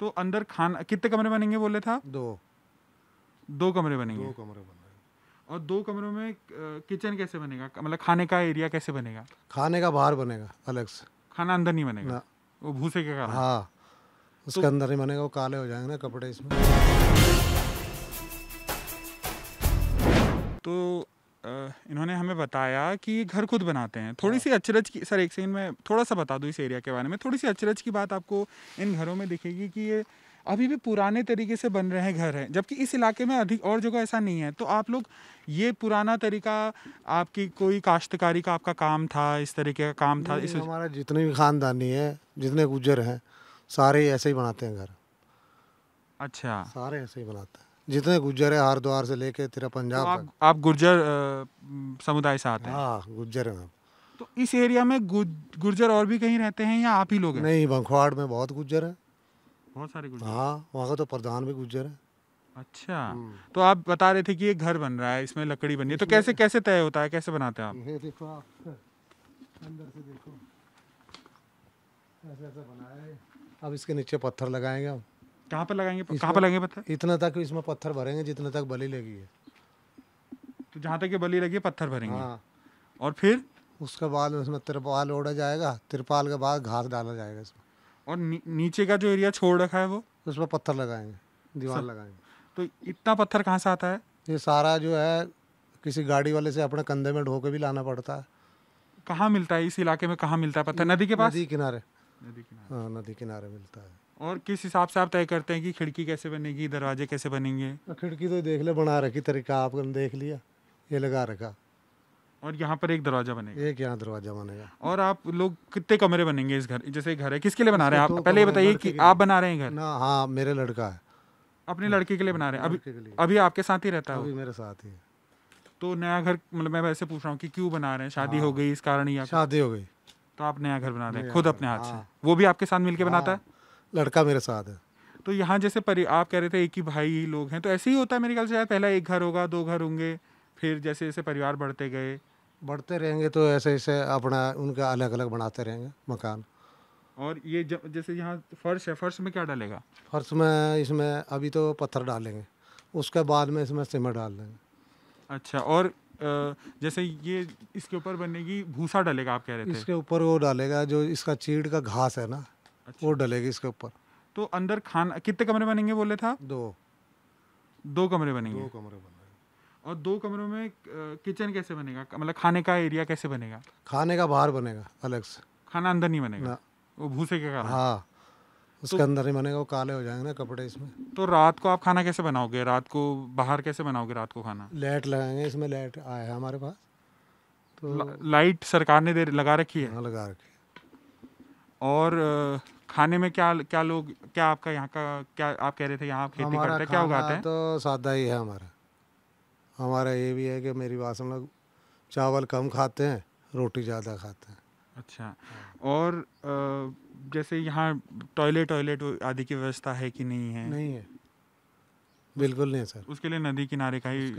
तो अंदर खाना कितने कमरे बनेंगे बोले था दो दो कमरे बनेंगे दो कमरे बनेंगे और दो कमरों में किचन कैसे बनेगा मतलब खाने का एरिया कैसे बनेगा खाने का बाहर बनेगा अलग से खाना अंदर नहीं बनेगा वो भूसे के कारण हाँ उसके तो, अंदर नहीं बनेगा वो काले हो जाएंगे ना कपड़े इसमें तो इन्होंने हमें बताया कि ये घर खुद बनाते हैं थोड़ी सी हाँ। अचरज की सर एक सेकंड में थोड़ा सा बता दूँ इस एरिया के बारे में थोड़ी सी अचरज की बात आपको इन घरों में दिखेगी कि ये अभी भी पुराने तरीके से बन रहे हैं घर हैं जबकि इस इलाके में अधिक और जगह ऐसा नहीं है तो आप लोग ये पुराना तरीका आपकी कोई काश्तकारी का आपका काम था इस तरीके का काम था इस हमारा जितने भी खानदानी है जितने गुजर हैं सारे ऐसे ही बनाते हैं घर अच्छा सारे ऐसे ही बनाते हैं जितने गुज्जर है हरिद्वार से लेके तेरा तो पंजाब तो आप, आप गुर्जर समुदाय से आते हैं हाँ गुज्जर हैं तो इस एरिया में गुर्जर और भी कहीं रहते हैं या आप ही लोग हैं नहीं बंखवाड़ में बहुत गुज्जर है बहुत सारे गुजर हाँ वहाँ का तो प्रधान भी गुज्जर है अच्छा हम्म। तो आप बता रहे थे कि ये घर बन रहा है इसमें लकड़ी बनी है तो कैसे कैसे तय होता है कैसे बनाते हैं आप ये देखो आप अंदर से देखो ऐसे ऐसे बनाया है अब इसके नीचे पत्थर लगाएंगे हम कहाँ पर लगाएंगे कहाँ पे लगेंगे पत्थर इतना तक इसमें पत्थर भरेंगे जितना तक बली लगी है तो जहाँ तक ये बली लगी है पत्थर भरेंगे हाँ और फिर उसके बाद उसमें तिरपाल ओढ़ा जाएगा तिरपाल के बाद घास डाला जाएगा इसमें और नी, नीचे का जो एरिया छोड़ रखा है वो उसमें पत्थर लगाएंगे दीवार लगाएंगे तो इतना पत्थर कहाँ से आता है ये सारा जो है किसी गाड़ी वाले से अपने कंधे में ढो के भी लाना पड़ता है कहाँ मिलता है इस इलाके में कहाँ मिलता है पत्थर नदी के पास नदी किनारे नदी किनारे हाँ नदी किनारे मिलता है और किस हिसाब से आप तय करते हैं कि खिड़की कैसे बनेगी दरवाजे कैसे बनेंगे तो खिड़की तो देख ले बना रखी तरीका आपने देख लिया ये लगा रखा और यहाँ पर एक दरवाजा बनेगा एक यहाँ दरवाजा बनेगा और आप लोग कितने कमरे बनेंगे इस घर जैसे घर है किसके लिए बना रहे हैं आप तो पहले ये बताइए कि आप बना रहे हैं घर ना हाँ मेरे लड़का है अपने लड़के के लिए बना रहे हैं अभी अभी आपके साथ ही रहता है मेरे साथ ही तो नया घर मतलब मैं वैसे पूछ रहा हूँ कि क्यों बना रहे हैं शादी हो हाँ। गई इस कारण ही शादी हो गई तो आप नया घर बना रहे हैं खुद अपने हाथ हाँ। से वो भी आपके साथ मिलकर हाँ। बनाता है लड़का मेरे साथ है तो यहाँ जैसे परि आप कह रहे थे एक ही भाई ही लोग हैं तो ऐसे ही होता है मेरे ख्याल से पहला एक घर होगा दो घर होंगे फिर जैसे जैसे परिवार बढ़ते गए बढ़ते रहेंगे तो ऐसे ऐसे अपना उनका अलग अलग बनाते रहेंगे मकान और ये ज, जैसे यहाँ फर्श है फर्श में क्या डालेगा फर्श में इसमें अभी तो पत्थर डालेंगे उसके बाद में इसमें सीमेंट डाल देंगे अच्छा और जैसे ये इसके ऊपर बनेगी भूसा डालेगा आप कह रहे थे इसके ऊपर वो डालेगा जो इसका चीड़ का घास है ना अच्छा। वो डलेगी इसके ऊपर तो अंदर खाना कितने कमरे बनेंगे बोले था दो दो कमरे बनेंगे दो कमरे बनेंगे और दो कमरों में किचन कैसे बनेगा मतलब खाने का एरिया कैसे बनेगा खाने का बाहर बनेगा अलग से खाना अंदर नहीं बनेगा ना। वो भूसे के कारण हाँ उसके तो, अंदर नहीं बनेगा वो काले हो जाएंगे ना कपड़े इसमें तो रात को आप खाना कैसे बनाओगे रात को बाहर कैसे बनाओगे रात को खाना लाइट लगाएंगे इसमें लाइट आया है हमारे पास तो लाइट सरकार ने दे लगा रखी है हाँ, लगा रखी और खाने में क्या क्या लोग क्या आपका यहाँ का क्या आप कह रहे थे यहाँ खेती करते हैं क्या उगाते हैं तो सादा ही है हमारा हमारा ये भी है कि मेरी बात लोग चावल कम खाते हैं रोटी ज़्यादा खाते हैं अच्छा और जैसे यहाँ टॉयलेट टॉयलेट आदि की व्यवस्था है कि नहीं है नहीं है बिल्कुल नहीं सर उसके लिए नदी किनारे का ही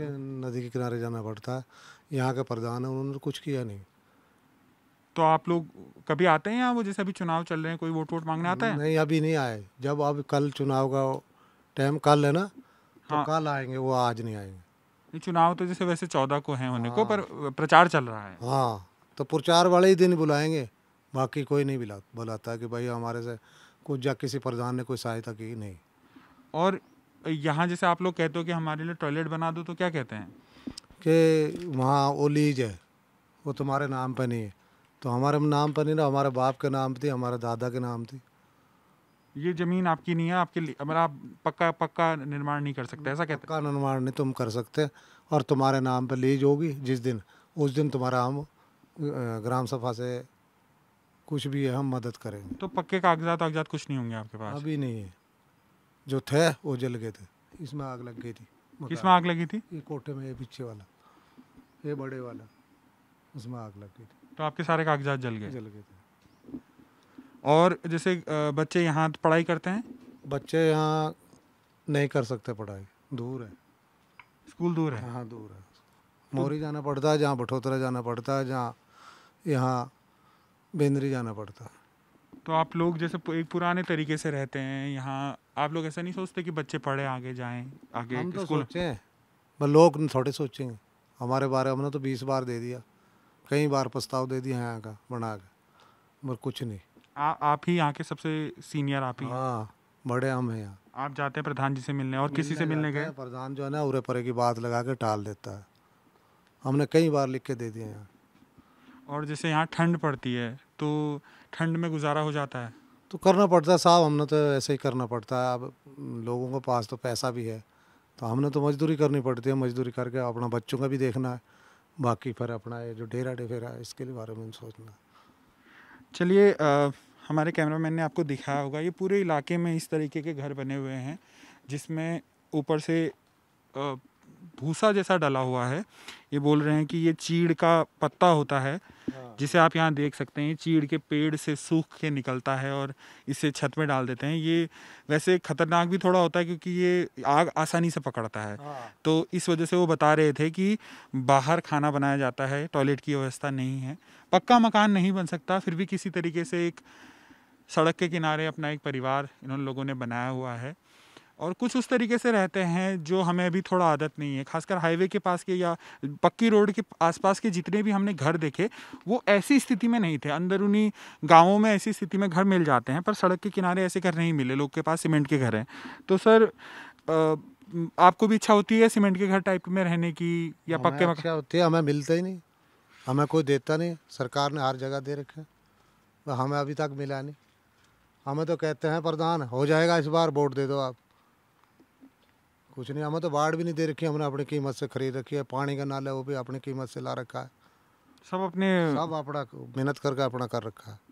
नदी के किनारे जाना पड़ता है यहाँ का प्रधान है उन्होंने कुछ किया नहीं तो आप लोग कभी आते हैं यहाँ वो जैसे अभी चुनाव चल रहे हैं कोई वोट वोट मांगने आता है नहीं अभी नहीं आए जब अब कल चुनाव का टाइम कल है ना तो हाँ। कल आएंगे वो आज नहीं आएंगे नहीं चुनाव तो जैसे वैसे चौदह को है होने हाँ। को पर प्रचार चल रहा है हाँ तो प्रचार वाले ही दिन बुलाएंगे बाकी कोई नहीं बुला बुलाता कि भाई हमारे से कुछ या किसी प्रधान ने कोई सहायता की नहीं और यहाँ जैसे आप लोग कहते हो कि हमारे लिए टॉयलेट बना दो तो क्या कहते हैं कि वहाँ वो लीज है वो तुम्हारे नाम पर नहीं है तो हमारे नाम पर नहीं ना हमारे बाप के नाम थी हमारे दादा के नाम थी ये जमीन आपकी नहीं है आपके लिए मतलब आप पक्का पक्का निर्माण नहीं कर सकते ऐसा कहते पक्का निर्माण नहीं तुम कर सकते और तुम्हारे नाम पर लीज होगी जिस दिन उस दिन तुम्हारा हम ग्राम सभा से कुछ भी है हम मदद करेंगे तो पक्के कागजात वागजात कुछ नहीं होंगे आपके पास अभी नहीं है जो थे वो जल गए थे इसमें आग लग गई थी किसमें आग लगी थी ये कोठे में ये पीछे वाला ये बड़े वाला उसमें आग लग गई थी तो आपके सारे कागजात जल गए जल गए थे और जैसे बच्चे यहाँ पढ़ाई करते हैं बच्चे यहाँ नहीं कर सकते पढ़ाई दूर है स्कूल दूर है हाँ दूर है मोरी जाना पड़ता है जहाँ बठोतरा जाना पड़ता है जहाँ यहाँ बेंद्री जाना पड़ता है तो आप लोग जैसे एक पुराने तरीके से रहते हैं यहाँ आप लोग ऐसा नहीं सोचते कि बच्चे पढ़े आगे जाएं आगे हम तो सोचे हैं लोग थोड़े सोचेंगे हमारे बारे हमने तो बीस बार दे दिया कई बार प्रस्ताव दे दिया है यहाँ का बना के मगर कुछ नहीं आ, आप ही यहाँ के सबसे सीनियर आप ही हाँ बड़े हम हैं यहाँ आप जाते हैं प्रधान जी से मिलने और किसी से मिलने गए प्रधान जो है ना उरे परे की बात लगा के टाल देता है हमने कई बार लिख के दे दिए यहाँ और जैसे यहाँ ठंड पड़ती है तो ठंड में गुजारा हो जाता है तो करना पड़ता है साहब हमने तो ऐसे ही करना पड़ता है अब लोगों के पास तो पैसा भी है तो हमने तो मजदूरी करनी पड़ती है मजदूरी करके अपना बच्चों का भी देखना है बाकी पर अपना ये जो डेरा डेफेरा है इसके बारे में सोचना चलिए हमारे कैमरामैन ने आपको दिखाया होगा ये पूरे इलाके में इस तरीके के घर बने हुए हैं जिसमें ऊपर से आ, भूसा जैसा डला हुआ है ये बोल रहे हैं कि ये चीड़ का पत्ता होता है हाँ। जिसे आप यहाँ देख सकते हैं चीड़ के पेड़ से सूख के निकलता है और इसे छत में डाल देते हैं ये वैसे खतरनाक भी थोड़ा होता है क्योंकि ये आग आसानी से पकड़ता है हाँ। तो इस वजह से वो बता रहे थे कि बाहर खाना बनाया जाता है टॉयलेट की व्यवस्था नहीं है पक्का मकान नहीं बन सकता फिर भी किसी तरीके से एक सड़क के किनारे अपना एक परिवार इन्होंने लोगों ने बनाया हुआ है और कुछ उस तरीके से रहते हैं जो हमें अभी थोड़ा आदत नहीं है खासकर हाईवे के पास के या पक्की रोड के आसपास के जितने भी हमने घर देखे वो ऐसी स्थिति में नहीं थे अंदरूनी गाँवों में ऐसी स्थिति में घर मिल जाते हैं पर सड़क के किनारे ऐसे घर नहीं मिले लोग के पास सीमेंट के घर हैं तो सर आपको भी इच्छा होती है सीमेंट के घर टाइप में रहने की या पक्के मकान होती है हमें मिलते ही नहीं हमें कोई देता नहीं सरकार ने हर जगह दे रखे हमें अभी तक मिला नहीं हमें तो कहते हैं प्रधान हो जाएगा इस बार वोट दे दो आप कुछ नहीं हमें तो बाढ़ भी नहीं दे रखी हमने अपनी कीमत से खरीद रखी है पानी का नाला है वो भी अपनी कीमत से ला रखा है सब अपने सब अपना मेहनत करके अपना कर रखा है